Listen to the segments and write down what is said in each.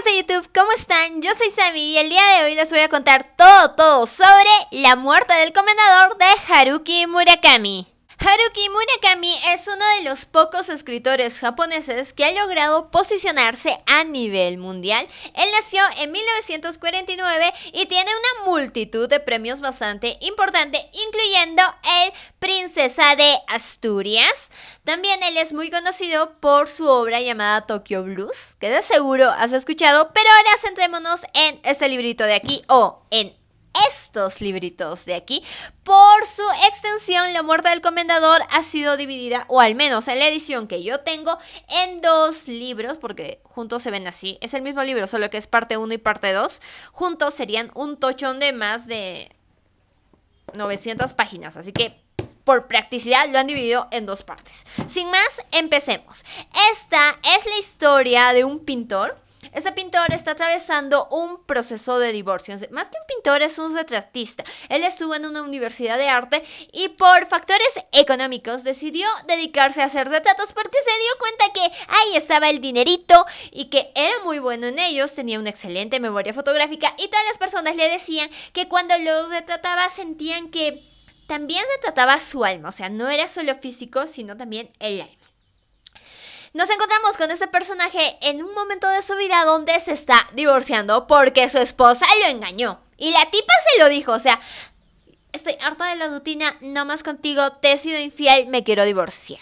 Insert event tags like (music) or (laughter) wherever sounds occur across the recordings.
amigos de YouTube, ¿cómo están? Yo soy Sami y el día de hoy les voy a contar todo, todo sobre la muerte del comendador de Haruki Murakami. Haruki Murakami es uno de los pocos escritores japoneses que ha logrado posicionarse a nivel mundial. Él nació en 1949 y tiene una multitud de premios bastante importante, incluyendo el Princesa de Asturias. También él es muy conocido por su obra llamada Tokyo Blues, que de seguro has escuchado, pero ahora centrémonos en este librito de aquí o en estos libritos de aquí. Por su extensión, La muerte del comendador ha sido dividida, o al menos en la edición que yo tengo, en dos libros, porque juntos se ven así. Es el mismo libro, solo que es parte 1 y parte 2. Juntos serían un tochón de más de 900 páginas, así que por practicidad lo han dividido en dos partes. Sin más, empecemos. Esta es la historia de un pintor ese pintor está atravesando un proceso de divorcio. Más que un pintor, es un retratista. Él estuvo en una universidad de arte y por factores económicos decidió dedicarse a hacer retratos porque se dio cuenta que ahí estaba el dinerito y que era muy bueno en ellos, tenía una excelente memoria fotográfica y todas las personas le decían que cuando los retrataba sentían que también retrataba su alma, o sea, no era solo físico, sino también el alma. Nos encontramos con este personaje en un momento de su vida donde se está divorciando porque su esposa lo engañó. Y la tipa se lo dijo, o sea, estoy harta de la rutina, no más contigo, te he sido infiel, me quiero divorciar.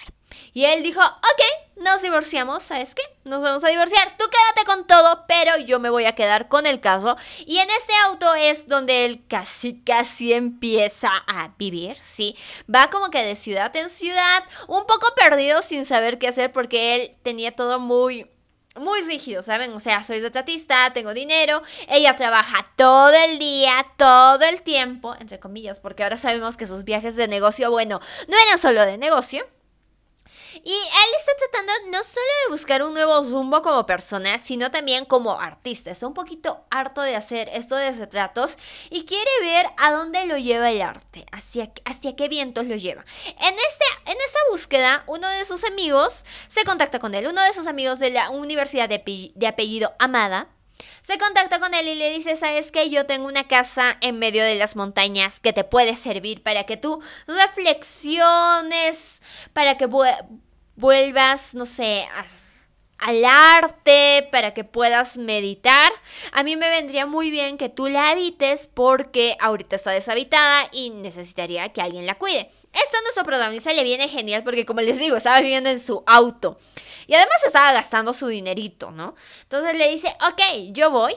Y él dijo, ok, nos divorciamos, ¿sabes qué? Nos vamos a divorciar. Tú quédate con todo, pero yo me voy a quedar con el caso. Y en este auto es donde él casi, casi empieza a vivir, ¿sí? Va como que de ciudad en ciudad, un poco perdido sin saber qué hacer porque él tenía todo muy muy rígido, ¿saben? O sea, soy detratista, tengo dinero, ella trabaja todo el día, todo el tiempo, entre comillas, porque ahora sabemos que sus viajes de negocio, bueno, no eran solo de negocio, y él está tratando no solo de buscar un nuevo zumbo como persona, sino también como artista. Está un poquito harto de hacer esto de retratos y quiere ver a dónde lo lleva el arte, hacia, hacia qué vientos lo lleva. En, este, en esa búsqueda, uno de sus amigos se contacta con él, uno de sus amigos de la universidad de, de apellido Amada, se contacta con él y le dice, ¿sabes qué? Yo tengo una casa en medio de las montañas que te puede servir para que tú reflexiones, para que vuelvas, no sé, al arte, para que puedas meditar. A mí me vendría muy bien que tú la habites porque ahorita está deshabitada y necesitaría que alguien la cuide. Esto a nuestro protagonista le viene genial porque, como les digo, estaba viviendo en su auto. Y además estaba gastando su dinerito, ¿no? Entonces le dice, ok, yo voy.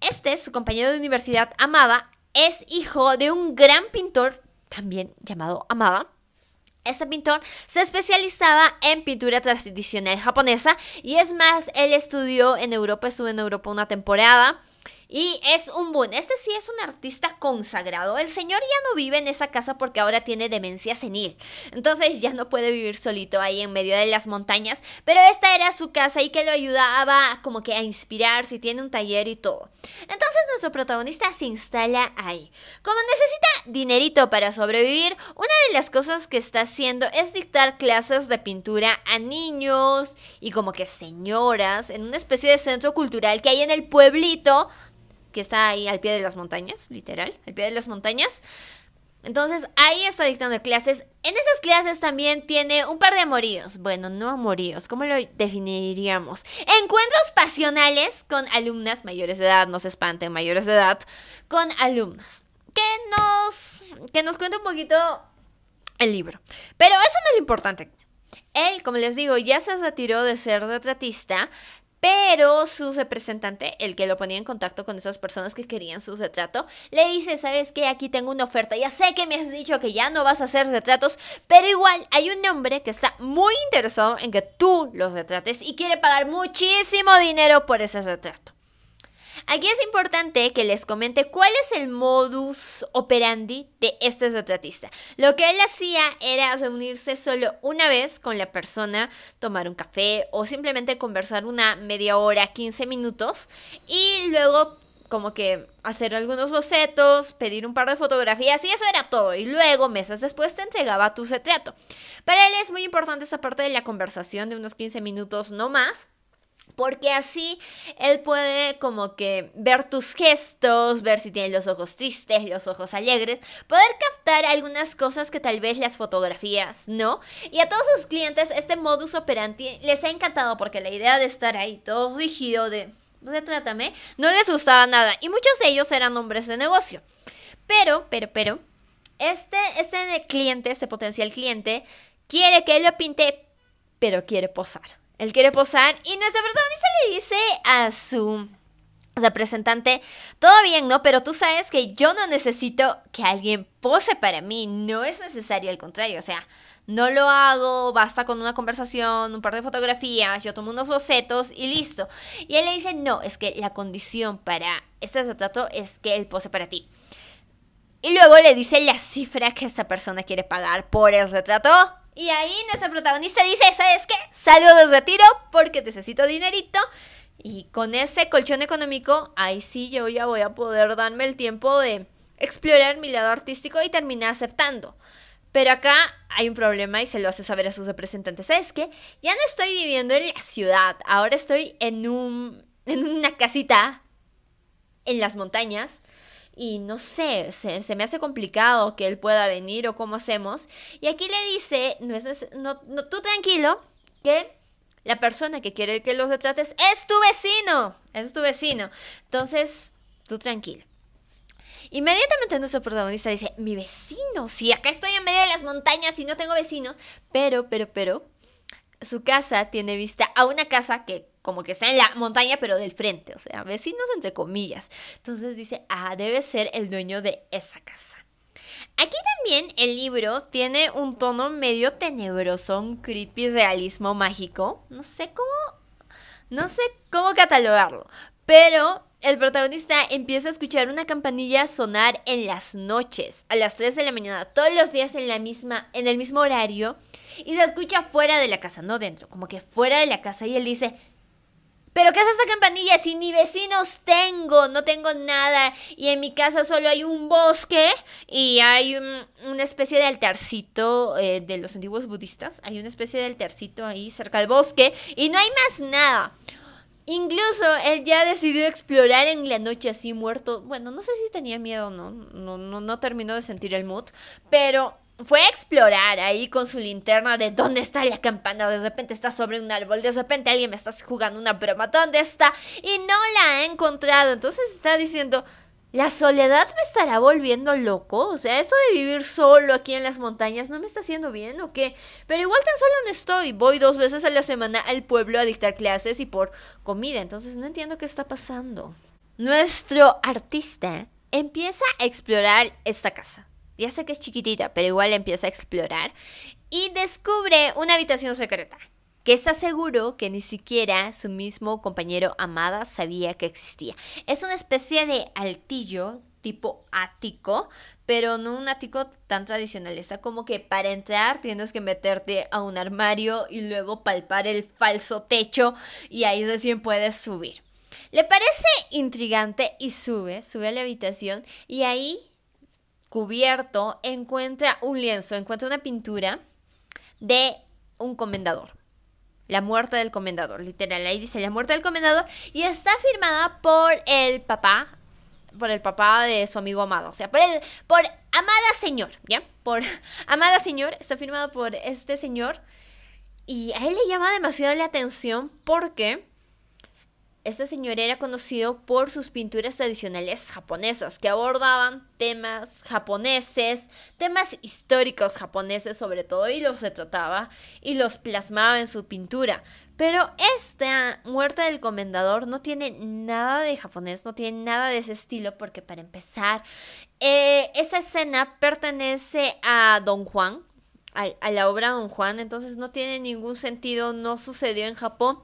Este, su compañero de universidad, Amada, es hijo de un gran pintor, también llamado Amada este pintor se especializaba en pintura tradicional japonesa y es más, él estudió en Europa, estuvo en Europa una temporada y es un buen Este sí es un artista consagrado. El señor ya no vive en esa casa porque ahora tiene demencia senil. Entonces ya no puede vivir solito ahí en medio de las montañas. Pero esta era su casa y que lo ayudaba como que a inspirarse. Tiene un taller y todo. Entonces nuestro protagonista se instala ahí. Como necesita dinerito para sobrevivir, una de las cosas que está haciendo es dictar clases de pintura a niños y como que señoras en una especie de centro cultural que hay en el pueblito que está ahí al pie de las montañas, literal, al pie de las montañas. Entonces ahí está dictando clases. En esas clases también tiene un par de amoríos. Bueno, no amoríos, ¿cómo lo definiríamos? Encuentros pasionales con alumnas mayores de edad, no se espanten, mayores de edad, con alumnas. Que nos, que nos cuenta un poquito el libro. Pero eso no es lo importante. Él, como les digo, ya se retiró de ser retratista, pero su representante, el que lo ponía en contacto con esas personas que querían su retrato, le dice, ¿sabes qué? Aquí tengo una oferta. Ya sé que me has dicho que ya no vas a hacer retratos, pero igual hay un hombre que está muy interesado en que tú los retrates y quiere pagar muchísimo dinero por ese retrato. Aquí es importante que les comente cuál es el modus operandi de este retratista. Lo que él hacía era reunirse solo una vez con la persona, tomar un café o simplemente conversar una media hora, 15 minutos y luego como que hacer algunos bocetos, pedir un par de fotografías y eso era todo. Y luego, meses después, te entregaba tu retrato. Para él es muy importante esa parte de la conversación de unos 15 minutos no más, porque así él puede como que ver tus gestos, ver si tienes los ojos tristes, los ojos alegres, poder captar algunas cosas que tal vez las fotografías, ¿no? Y a todos sus clientes este modus operandi les ha encantado porque la idea de estar ahí todo rígido de trátame no les gustaba nada y muchos de ellos eran hombres de negocio. Pero, pero, pero, este, este cliente, este potencial cliente, quiere que él lo pinte, pero quiere posar. Él quiere posar y no y se le dice a su representante, todo bien, ¿no? Pero tú sabes que yo no necesito que alguien pose para mí, no es necesario, al contrario, o sea, no lo hago, basta con una conversación, un par de fotografías, yo tomo unos bocetos y listo. Y él le dice, no, es que la condición para este retrato es que él pose para ti. Y luego le dice la cifra que esta persona quiere pagar por el retrato. Y ahí nuestra protagonista dice, ¿sabes qué? Salgo de retiro porque necesito dinerito. Y con ese colchón económico, ahí sí yo ya voy a poder darme el tiempo de explorar mi lado artístico y terminé aceptando. Pero acá hay un problema y se lo hace saber a sus representantes. ¿Sabes que Ya no estoy viviendo en la ciudad, ahora estoy en, un, en una casita en las montañas y no sé, se, me hace complicado que él pueda venir o cómo hacemos. Y aquí le dice, no no, tú tranquilo, que la persona que quiere que los retrates es tu vecino, es tu vecino. Entonces, tú tranquilo. Inmediatamente nuestro protagonista dice, mi vecino, si acá estoy en medio de las montañas y no tengo vecinos, pero, pero, pero, su casa tiene vista a una casa que como que está en la montaña, pero del frente, o sea, vecinos entre comillas. Entonces dice, ah, debe ser el dueño de esa casa. Aquí también el libro tiene un tono medio tenebroso, un creepy realismo mágico. No sé cómo. No sé cómo catalogarlo. Pero el protagonista empieza a escuchar una campanilla sonar en las noches, a las 3 de la mañana, todos los días en, la misma, en el mismo horario. Y se escucha fuera de la casa, no dentro, como que fuera de la casa. Y él dice, ¿Pero qué es esta campanilla? Si ni vecinos tengo, no tengo nada. Y en mi casa solo hay un bosque y hay una especie de altarcito eh, de los antiguos budistas. Hay una especie de altarcito ahí cerca del bosque y no hay más nada. Incluso él ya decidió explorar en la noche así muerto. Bueno, no sé si tenía miedo o no. No, no, no terminó de sentir el mood. Pero fue a explorar ahí con su linterna de dónde está la campana. De repente está sobre un árbol, de repente alguien me está jugando una broma. ¿Dónde está? Y no la ha encontrado. Entonces está diciendo, ¿la soledad me estará volviendo loco? O sea, esto de vivir solo aquí en las montañas no me está haciendo bien o qué. Pero igual tan solo no estoy. Voy dos veces a la semana al pueblo a dictar clases y por comida. Entonces no entiendo qué está pasando. Nuestro artista empieza a explorar esta casa ya sé que es chiquitita, pero igual empieza a explorar y descubre una habitación secreta que está seguro que ni siquiera su mismo compañero Amada sabía que existía. Es una especie de altillo tipo ático, pero no un ático tan tradicional. Está como que para entrar tienes que meterte a un armario y luego palpar el falso techo y ahí recién puedes subir. Le parece intrigante y sube, sube a la habitación y ahí cubierto, encuentra un lienzo, encuentra una pintura de un comendador. La muerte del comendador, literal, ahí dice la muerte del comendador y está firmada por el papá, por el papá de su amigo amado, o sea, por el, por amada señor, ¿ya? Por (laughs) amada señor, está firmada por este señor y a él le llama demasiado la atención porque este señor era conocido por sus pinturas tradicionales japonesas, que abordaban temas japoneses, temas históricos japoneses sobre todo, y los retrataba y los plasmaba en su pintura. Pero esta muerte del comendador no tiene nada de japonés, no tiene nada de ese estilo, porque para empezar, eh, esa escena pertenece a Don Juan, a la obra Don Juan, entonces no tiene ningún sentido, no sucedió en Japón.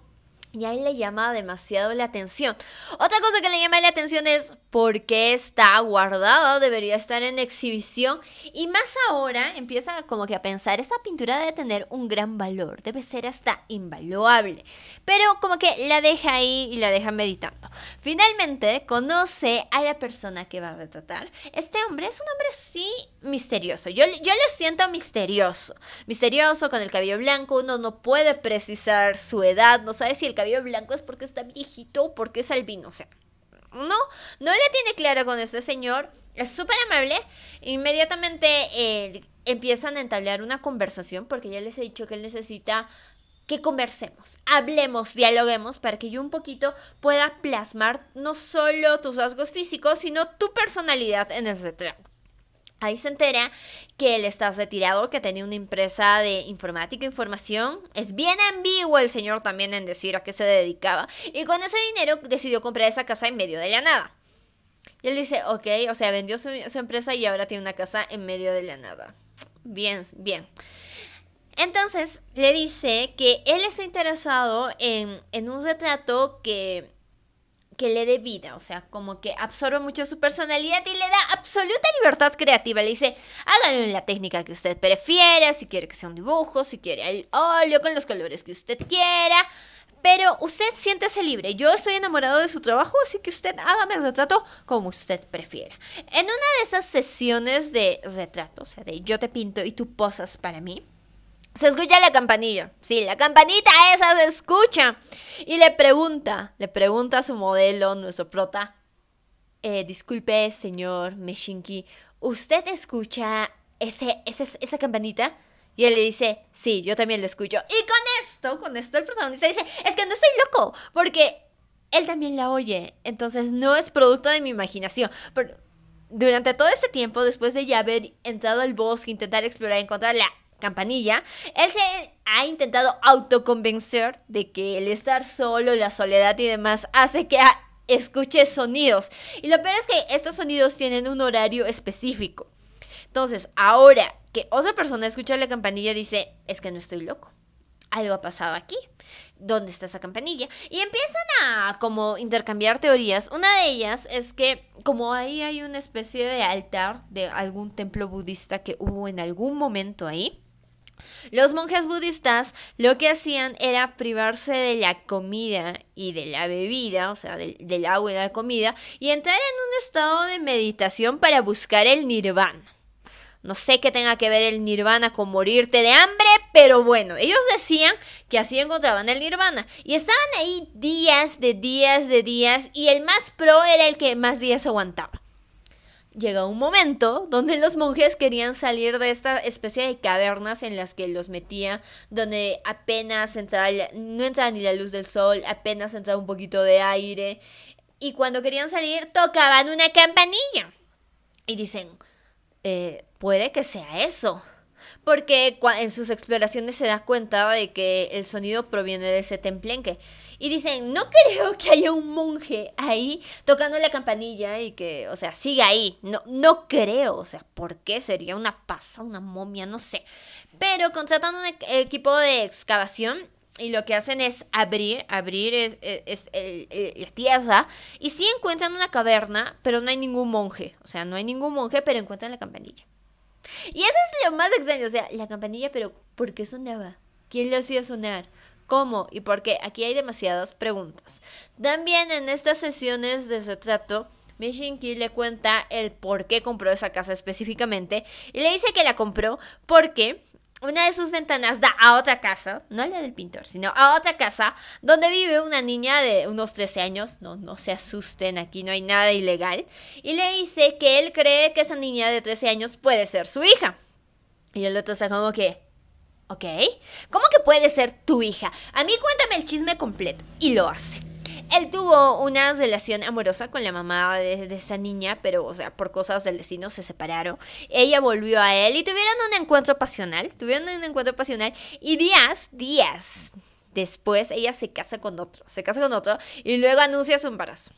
Y ahí le llama demasiado la atención. Otra cosa que le llama la atención es por qué está guardado? debería estar en exhibición. Y más ahora empieza como que a pensar, esta pintura debe tener un gran valor, debe ser hasta invaluable. Pero como que la deja ahí y la deja meditando. Finalmente conoce a la persona que va a retratar. Este hombre es un hombre sí misterioso. Yo, yo lo siento misterioso. Misterioso, con el cabello blanco, uno no puede precisar su edad, no sabe si el cabello blanco es porque está viejito porque es albino. O sea, no, no le tiene claro con este señor. Es súper amable. Inmediatamente eh, empiezan a entablar una conversación porque ya les he dicho que él necesita que conversemos, hablemos, dialoguemos para que yo un poquito pueda plasmar no solo tus rasgos físicos, sino tu personalidad en ese tramo. Ahí se entera que él está retirado, que tenía una empresa de informática e información. Es bien ambiguo el señor también en decir a qué se dedicaba. Y con ese dinero decidió comprar esa casa en medio de la nada. Y él dice, ok, o sea, vendió su, empresa y ahora tiene una casa en medio de la nada. Bien, bien. Entonces le dice que él está interesado en un retrato que que le dé vida, o sea, como que absorbe mucho su personalidad y le da absoluta libertad creativa. Le dice, háganlo en la técnica que usted prefiera, si quiere que sea un dibujo, si quiere el óleo, con los colores que usted quiera. Pero usted siéntese libre. Yo estoy enamorado de su trabajo, así que usted hágame el retrato como usted prefiera. En una de esas sesiones de retrato, o sea, de yo te pinto y tú posas para mí, se escucha la campanilla. Sí, la campanita esa se escucha. Y le pregunta, le pregunta a su modelo, nuestro prota. Eh, disculpe, señor Meshinki, ¿usted escucha ese, esa campanita? Y él le dice, sí, yo también la escucho. Y con esto, con esto el protagonista dice, es que no estoy loco, porque él también la oye. Entonces no es producto de mi imaginación. Pero durante todo este tiempo, después de ya haber entrado al bosque, intentar explorar, encontrarla Campanilla, él se ha intentado autoconvencer de que el estar solo, la soledad y demás hace que escuche sonidos. Y lo peor es que estos sonidos tienen un horario específico. Entonces, ahora que otra persona escucha la campanilla, dice, es que no estoy loco. Algo ha pasado aquí. ¿Dónde está esa campanilla? Y empiezan a como intercambiar teorías. Una de ellas es que como ahí hay una especie de altar de algún templo budista que hubo en algún momento ahí, los monjes budistas lo que hacían era privarse de la comida y de la bebida, o sea, del, agua y de la comida, y entrar en un estado de meditación para buscar el nirvana. No sé qué tenga que ver el nirvana con morirte de hambre, pero bueno, ellos decían que así encontraban el nirvana. Y estaban ahí días de días de días y el más pro era el que más días aguantaba llega un momento donde los monjes querían salir de esta especie de cavernas en las que los metía, donde apenas entraba, no entraba ni la luz del sol, apenas entraba un poquito de aire, y cuando querían salir tocaban una campanilla. Y dicen, eh, puede que sea eso porque en sus exploraciones se da cuenta de que el sonido proviene de ese templenque. Y dicen, no creo que haya un monje ahí tocando la campanilla y que, o sea, siga ahí. No, no creo, o sea, ¿por qué? Sería una pasa, una momia, no sé. Pero contratan un e, equipo de excavación y lo que hacen es abrir, abrir e, la tierra y sí encuentran una caverna, pero no hay ningún monje. O sea, no hay ningún monje, pero encuentran la campanilla. Y eso es lo más extraño, o sea, la campanilla, pero ¿por qué sonaba? ¿Quién le hacía sonar? ¿Cómo? ¿Y por qué? Aquí hay demasiadas preguntas. También en estas sesiones de trato Mishinki le cuenta el por qué compró esa casa específicamente y le dice que la compró porque una de sus ventanas da a otra casa, no a la del pintor, sino a otra casa donde vive una niña de unos 13 años, no, no se asusten, aquí no hay nada ilegal, y le dice que él cree que esa niña de 13 años puede ser su hija. Y el otro está como que, ¿ok? ¿Cómo que puede ser tu hija? A mí cuéntame el chisme completo. Y lo hace. Él tuvo una relación amorosa con la mamá de, esa niña, pero, o sea, por cosas del destino se separaron. Ella volvió a él y tuvieron un encuentro pasional. Tuvieron un encuentro pasional. Y días, días después, ella se casa con otro. Se casa con otro y luego anuncia su embarazo.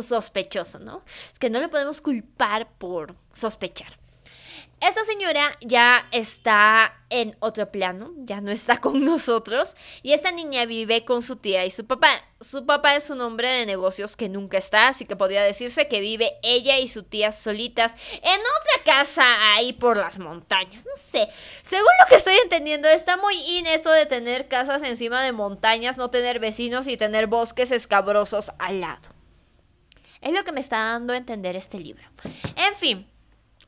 Sospechoso, ¿no? Es que no le podemos culpar por sospechar. Esta señora ya está en otro plano, ya no está (laughs) con nosotros, y esta niña vive con su tía y su papá. Su papá es un hombre de negocios que nunca está, así que podría decirse que vive ella y su tía solitas en otra casa ahí por las montañas. No sé, según lo que estoy entendiendo, está muy in de tener casas encima de montañas, no tener vecinos y tener bosques escabrosos al lado. Es lo que me está dando a entender este libro. En fin.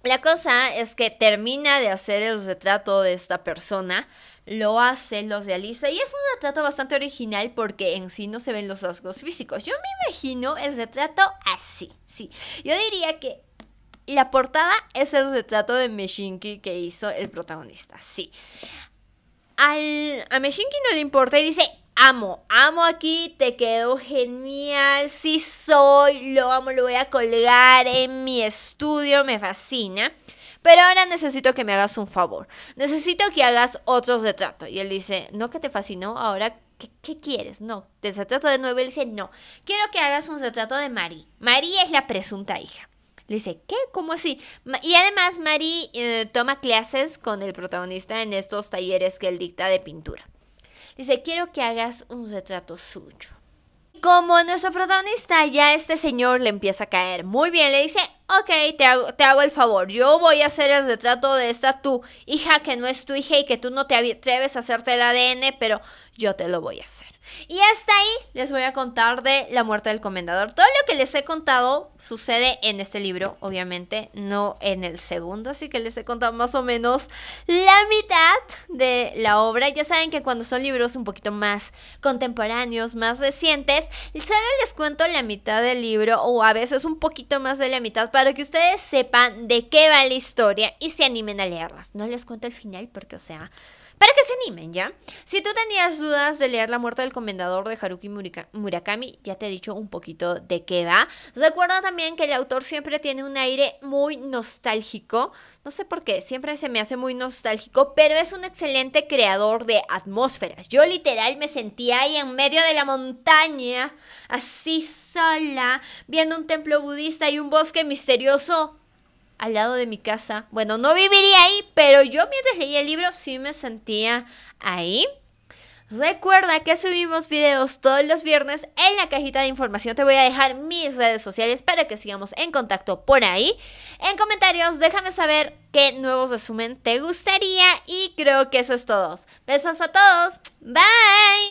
La cosa es que termina de hacer el retrato de esta persona, lo hace, lo realiza y es un retrato bastante original porque en sí no se ven los rasgos físicos. Yo me imagino el retrato así, sí. Yo diría que la portada es el retrato de Meshinki que hizo el protagonista, sí. Al, a Meshinki no le importa y dice, amo, amo aquí, te quedó genial, sí soy, lo amo, lo voy a colgar en mi estudio, me fascina. Pero ahora necesito que me hagas un favor, necesito que hagas otro retrato. Y él dice, no que te fascinó, ahora, ¿qué, quieres? No, te retrato de nuevo. Él dice, no, quiero que hagas un retrato de Marí. Marí es la presunta hija. Le dice, ¿qué? ¿Cómo así? Y además Marie eh, toma clases con el protagonista en estos talleres que él dicta de pintura. Dice, quiero que hagas un retrato suyo. Como nuestro protagonista ya este señor le empieza a caer muy bien, le dice, ok, te hago, te hago el favor, yo voy a hacer el retrato de esta tu hija que no es tu hija y que tú no te atreves a hacerte el ADN, pero yo te lo voy a hacer. Y hasta ahí les voy a contar de la muerte del comendador. Todo lo que les he contado sucede en este libro, obviamente, no en el segundo, así que les he contado más o menos la mitad de la obra. Ya saben que cuando son libros un poquito más contemporáneos, más recientes, solo les cuento la mitad del libro o a veces un poquito más de la mitad para que ustedes sepan de qué va la historia y se animen a leerlas. No les cuento el final porque, o sea... Para que se animen, ¿ya? Si tú tenías dudas de leer La muerte del comendador de Haruki Murakami, ya te he dicho un poquito de qué va. Recuerda también que el autor siempre tiene un aire muy nostálgico. No sé por qué, siempre se me hace muy nostálgico, pero es un excelente creador de atmósferas. Yo literal me sentía ahí en medio de la montaña, así sola, viendo un templo budista y un bosque misterioso al lado de mi casa. Bueno, no viviría ahí, pero yo mientras leía el libro sí me sentía ahí. Recuerda que subimos videos todos los viernes en la cajita de información. Te voy a dejar mis redes sociales para que sigamos en contacto por ahí. En comentarios, déjame saber qué nuevo resumen te gustaría. Y creo que eso es todo. Besos a todos. Bye.